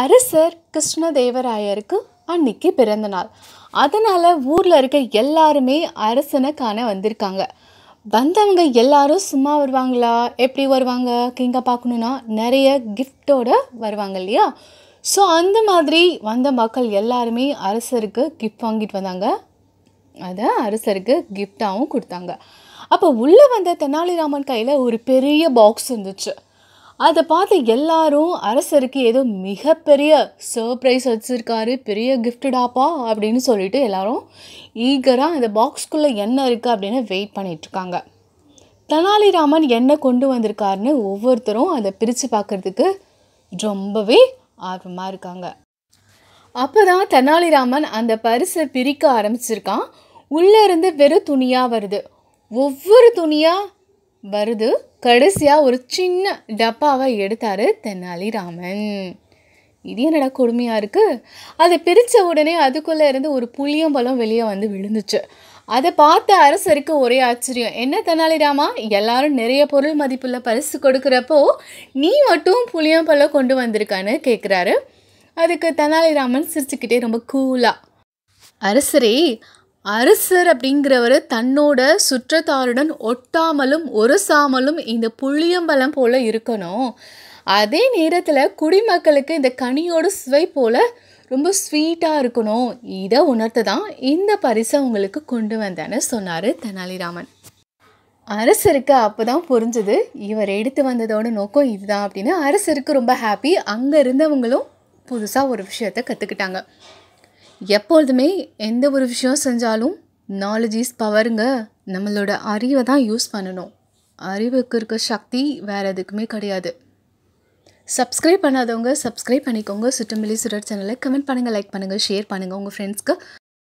அரசர் கிருஷ்ணதேவராயருக்கு அன்னைக்கு பிறந்த நாள் அதனால் ஊரில் இருக்க எல்லாருமே அரசனை காண வந்திருக்காங்க வந்தவங்க எல்லாரும் சும்மா வருவாங்களா எப்படி வருவாங்க கிங்கை பார்க்கணுன்னா நிறைய கிஃப்டோடு வருவாங்க இல்லையா ஸோ அந்த மாதிரி வந்த மக்கள் எல்லாருமே அரசருக்கு கிஃப்ட் வாங்கிட்டு வந்தாங்க அதை அரசருக்கு கிஃப்டாகவும் கொடுத்தாங்க அப்போ உள்ளே வந்த தெனாலிராமன் கையில் ஒரு பெரிய பாக்ஸ் இருந்துச்சு அதை பார்த்து எல்லாரும் அரசருக்கு ஏதோ மிகப்பெரிய சர்ப்ரைஸ் வச்சுருக்காரு பெரிய கிஃப்டடாப்பா அப்படின்னு சொல்லிட்டு எல்லாரும் ஈகராக அந்த பாக்ஸ்குள்ளே என்ன இருக்குது அப்படின்னு வெயிட் பண்ணிகிட்ருக்காங்க தெனாலிராமன் என்ன கொண்டு வந்திருக்காருன்னு ஒவ்வொருத்தரும் அதை பிரித்து பார்க்குறதுக்கு ரொம்பவே ஆர்வமாக இருக்காங்க அப்போ தான் தெனாலிராமன் அந்த பரிசை பிரிக்க ஆரம்பிச்சிருக்கான் உள்ளே இருந்து வெறும் துணியாக வருது ஒவ்வொரு துணியாக வருது கடைசியாக ஒரு சின்ன டப்பாவை எடுத்தார் தென்னாலிராமன் இது என்னடா கொடுமையாக இருக்குது அதை பிரித்த உடனே அதுக்குள்ளே இருந்து ஒரு புளியம்பழம் வெளியே வந்து விழுந்துச்சு அதை பார்த்த அரசருக்கு ஒரே ஆச்சரியம் என்ன தெனாலிராமா எல்லாரும் நிறைய பொருள் மதிப்பில் பரிசு கொடுக்குறப்போ நீ மட்டும் புளியம்பழம் கொண்டு வந்திருக்கான்னு கேட்குறாரு அதுக்கு தெனாலிராமன் சிரிச்சுக்கிட்டே ரொம்ப கூலாக அரசரே அரசர் அப்படிங்கிறவர் தன்னோட சுற்றத்தாருடன் ஒட்டாமலும் ஒரசாமலும் இந்த புளியம்பலம் போல் இருக்கணும் அதே நேரத்தில் குடிமக்களுக்கு இந்த கனியோட சுவை போல் ரொம்ப ஸ்வீட்டாக இருக்கணும் இதை உணர்த்து தான் இந்த பரிசை உங்களுக்கு கொண்டு வந்தேன்னு சொன்னார் தெனாலிராமன் அரசருக்கு அப்போ தான் புரிஞ்சுது இவர் எடுத்து வந்ததோட நோக்கம் இதுதான் அப்படின்னு அரசருக்கு ரொம்ப ஹாப்பி அங்கே இருந்தவங்களும் புதுசாக ஒரு விஷயத்த கற்றுக்கிட்டாங்க எப்பொழுதுமே எந்த ஒரு விஷயம் செஞ்சாலும் நாலேஜ் இஸ் பவருங்க நம்மளோட அறிவை தான் யூஸ் பண்ணணும் அறிவுக்கு இருக்க சக்தி வேறு எதுக்குமே கிடையாது சப்ஸ்கிரைப் பண்ணாதவங்க சப்ஸ்கிரைப் பண்ணிக்கோங்க சுற்றமில்லி சுடர் சேனலை கமெண்ட் பண்ணுங்கள் லைக் பண்ணுங்கள் ஷேர் பண்ணுங்கள் உங்கள் ஃப்ரெண்ட்ஸ்க்கு